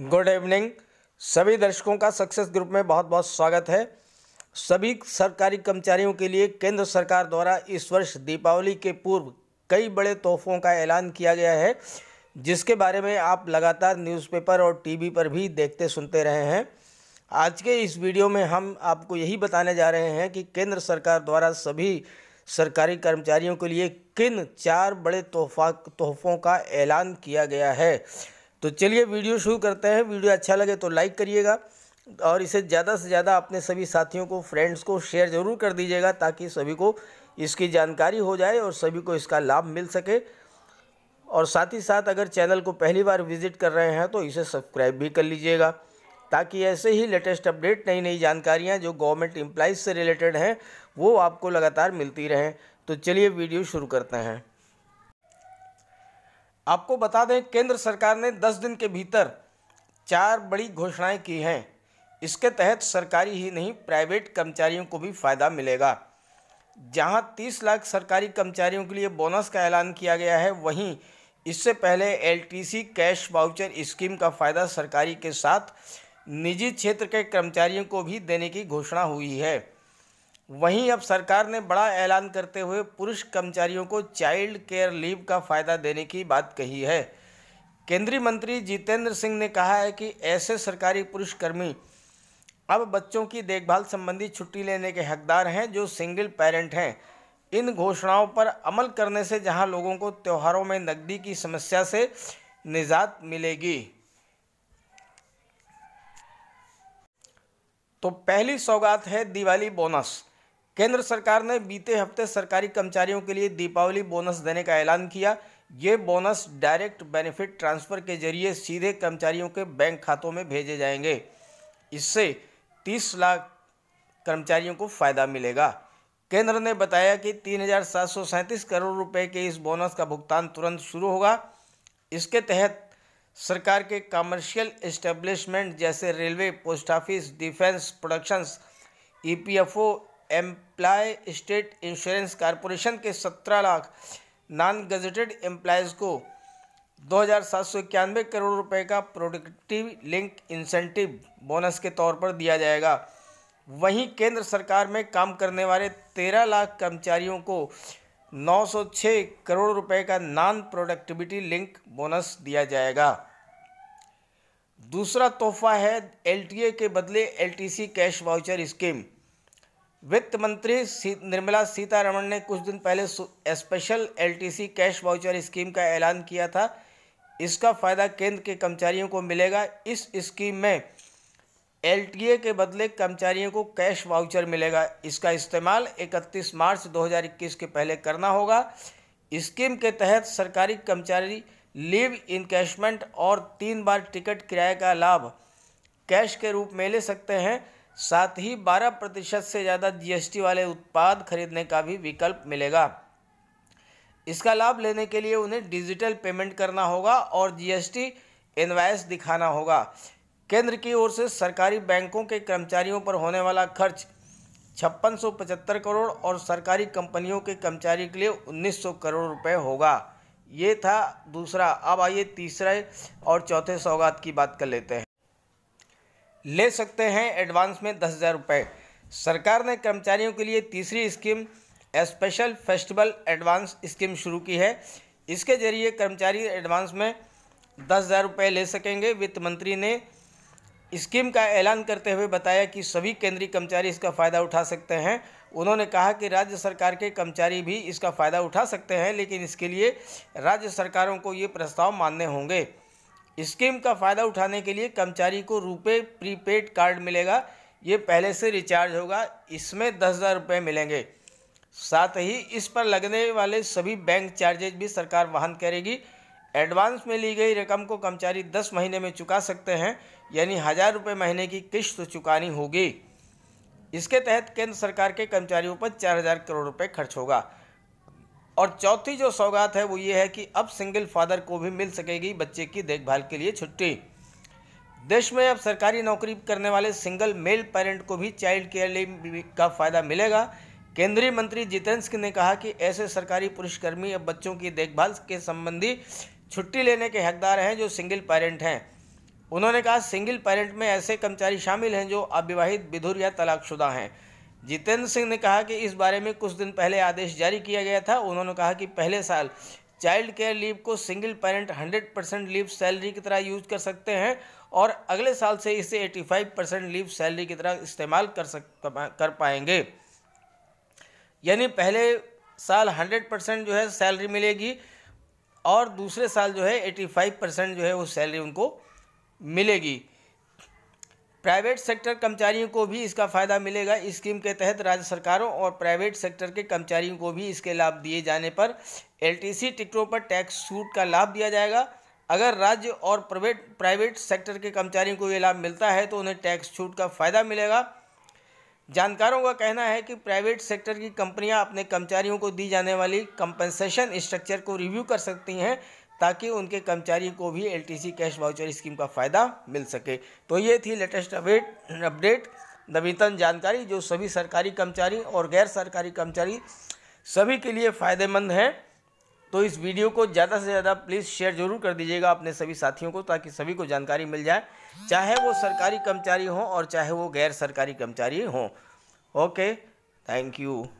good evening सभी दर्शकों का सक्सेस ग्रुप में बहुत बहुत स्वागत है सभी सरकारी कर्मचारियों के लिए केंद्र सरकार द्वारा इस वर्ष दीपावली के पूर्व कई बड़े तोहफों का ऐलान किया गया है जिसके बारे में आप लगातार न्यूज़पेपर और टीवी पर भी देखते सुनते रहे हैं आज के इस वीडियो में हम आपको यही बताने जा रहे हैं कि केंद्र सरकार द्वारा सभी सरकारी कर्मचारियों के लिए किन चार बड़े तोहफा तोहफ़ों का ऐलान किया गया है तो चलिए वीडियो शुरू करते हैं वीडियो अच्छा लगे तो लाइक करिएगा और इसे ज़्यादा से ज़्यादा अपने सभी साथियों को फ्रेंड्स को शेयर ज़रूर कर दीजिएगा ताकि सभी को इसकी जानकारी हो जाए और सभी को इसका लाभ मिल सके और साथ ही साथ अगर चैनल को पहली बार विजिट कर रहे हैं तो इसे सब्सक्राइब भी कर लीजिएगा ताकि ऐसे ही लेटेस्ट अपडेट नई नई जानकारियाँ जो गवर्नमेंट एम्प्लाइज से रिलेटेड हैं वो आपको लगातार मिलती रहें तो चलिए वीडियो शुरू करते हैं आपको बता दें केंद्र सरकार ने 10 दिन के भीतर चार बड़ी घोषणाएं की हैं इसके तहत सरकारी ही नहीं प्राइवेट कर्मचारियों को भी फ़ायदा मिलेगा जहां 30 लाख सरकारी कर्मचारियों के लिए बोनस का ऐलान किया गया है वहीं इससे पहले एलटीसी कैश वाउचर स्कीम का फ़ायदा सरकारी के साथ निजी क्षेत्र के कर्मचारियों को भी देने की घोषणा हुई है वहीं अब सरकार ने बड़ा ऐलान करते हुए पुरुष कर्मचारियों को चाइल्ड केयर लीव का फ़ायदा देने की बात कही है केंद्रीय मंत्री जितेंद्र सिंह ने कहा है कि ऐसे सरकारी पुरुष कर्मी अब बच्चों की देखभाल संबंधी छुट्टी लेने के हकदार हैं जो सिंगल पेरेंट हैं इन घोषणाओं पर अमल करने से जहां लोगों को त्योहारों में नकदी की समस्या से निजात मिलेगी तो पहली सौगात है दिवाली बोनस केंद्र सरकार ने बीते हफ्ते सरकारी कर्मचारियों के लिए दीपावली बोनस देने का ऐलान किया ये बोनस डायरेक्ट बेनिफिट ट्रांसफ़र के जरिए सीधे कर्मचारियों के बैंक खातों में भेजे जाएंगे इससे 30 लाख कर्मचारियों को फ़ायदा मिलेगा केंद्र ने बताया कि तीन करोड़ रुपए के इस बोनस का भुगतान तुरंत शुरू होगा इसके तहत सरकार के कमर्शियल इस्टेब्लिशमेंट जैसे railway post office defence productions EPFO employ state insurance corporation के 17 लाख नॉन गजेटेड एम्प्लाइज़ को दो करोड़ रुपए का प्रोडक्टिव लिंक इंसेंटिव बोनस के तौर पर दिया जाएगा वहीं केंद्र सरकार में काम करने वाले 13 लाख कर्मचारियों को 906 करोड़ रुपए का नॉन प्रोडक्टिविटी लिंक बोनस दिया जाएगा दूसरा तोहफा है एलटीए के बदले एलटीसी कैश वाउचर स्कीम वित्त मंत्री सी, निर्मला सीतारमण ने कुछ दिन पहले special LTC cash voucher scheme का ऐलान किया था इसका फ़ायदा केंद्र के कर्मचारियों को मिलेगा इस स्कीम में एलटीए के बदले कर्मचारियों को कैश वाउचर मिलेगा इसका इस्तेमाल 31 मार्च 2021 के पहले करना होगा स्कीम के तहत सरकारी कर्मचारी लीव इनकेशमेंट और तीन बार टिकट किराए का लाभ कैश के रूप में ले सकते हैं साथ ही 12 प्रतिशत से ज़्यादा जीएसटी वाले उत्पाद खरीदने का भी विकल्प मिलेगा इसका लाभ लेने के लिए उन्हें डिजिटल पेमेंट करना होगा और जीएसटी एनवाइस दिखाना होगा केंद्र की ओर से सरकारी बैंकों के कर्मचारियों पर होने वाला खर्च छप्पन करोड़ और सरकारी कंपनियों के कर्मचारी के लिए 1900 करोड़ रुपए होगा ये था दूसरा अब आइए तीसरे और चौथे सौगात की बात कर लेते हैं ले सकते हैं एडवांस में दस हज़ार रुपये सरकार ने कर्मचारियों के लिए तीसरी scheme special festival advance scheme शुरू की है इसके जरिए कर्मचारी एडवांस में दस हज़ार रुपये ले सकेंगे वित्त मंत्री ने स्कीम का ऐलान करते हुए बताया कि सभी केंद्रीय कर्मचारी इसका फ़ायदा उठा सकते हैं उन्होंने कहा कि राज्य सरकार के कर्मचारी भी इसका फ़ायदा उठा सकते हैं लेकिन इसके लिए राज्य सरकारों को ये प्रस्ताव मानने होंगे स्कीम का फ़ायदा उठाने के लिए कर्मचारी को रुपये प्रीपेड कार्ड मिलेगा ये पहले से रिचार्ज होगा इसमें दस हज़ार रुपये मिलेंगे साथ ही इस पर लगने वाले सभी बैंक चार्जेज भी सरकार वहन करेगी एडवांस में ली गई रकम को कर्मचारी दस महीने में चुका सकते हैं यानी हज़ार रुपये महीने की किश्त चुकानी होगी इसके तहत केंद्र सरकार के कर्मचारियों पर चार हज़ार करोड़ रुपये खर्च होगा और चौथी जो सौगात है वो ये है कि अब सिंगल फादर को भी मिल सकेगी बच्चे की देखभाल के लिए छुट्टी देश में अब सरकारी नौकरी करने वाले सिंगल मेल पेरेंट को भी चाइल्ड केयर लीव का फ़ायदा मिलेगा केंद्रीय मंत्री जितेंद्र सिंह ने कहा कि ऐसे सरकारी पुरुषकर्मी अब बच्चों की देखभाल के संबंधी छुट्टी लेने के हकदार हैं जो सिंगल पेरेंट हैं उन्होंने कहा सिंगल पेरेंट में ऐसे कर्मचारी शामिल हैं जो अविवाहित विधुर या तलाकशुदा हैं जितेंद्र सिंह ने कहा कि इस बारे में कुछ दिन पहले आदेश जारी किया गया था उन्होंने कहा कि पहले साल चाइल्ड केयर लीव को single parent 100 percent leave salary की तरह यूज कर सकते हैं और अगले साल से इसे 85 परसेंट लीव सैलरी की तरह इस्तेमाल कर सक कर पाएंगे यानी पहले साल 100 परसेंट जो है सैलरी मिलेगी और दूसरे साल जो है 85 परसेंट जो है वो सैलरी उनको मिलेगी प्राइवेट सेक्टर कर्मचारियों को भी इसका फ़ायदा मिलेगा स्कीम के तहत राज्य सरकारों और प्राइवेट सेक्टर के कर्मचारियों को भी इसके लाभ दिए जाने पर एलटीसी टिकटों पर टैक्स छूट का लाभ दिया जाएगा अगर राज्य और प्राइवेट प्राइवेट सेक्टर के कर्मचारियों को ये लाभ मिलता है तो उन्हें टैक्स छूट का फ़ायदा मिलेगा जानकारों का कहना है कि प्राइवेट सेक्टर की कंपनियां अपने कर्मचारियों को दी जाने वाली कंपनसेशन स्ट्रक्चर को रिव्यू कर सकती हैं ताकि उनके कर्मचारी को भी एलटीसी कैश वाउचर स्कीम का फ़ायदा मिल सके तो ये थी लेटेस्ट अपडेट अपडेट नवीनतम जानकारी जो सभी सरकारी कर्मचारी और गैर सरकारी कर्मचारी सभी के लिए फ़ायदेमंद है तो इस वीडियो को ज़्यादा से ज़्यादा प्लीज़ शेयर जरूर कर दीजिएगा अपने सभी साथियों को ताकि सभी को जानकारी मिल जाए चाहे वो सरकारी कर्मचारी हों और चाहे वो गैर सरकारी कर्मचारी हों ओके थैंक यू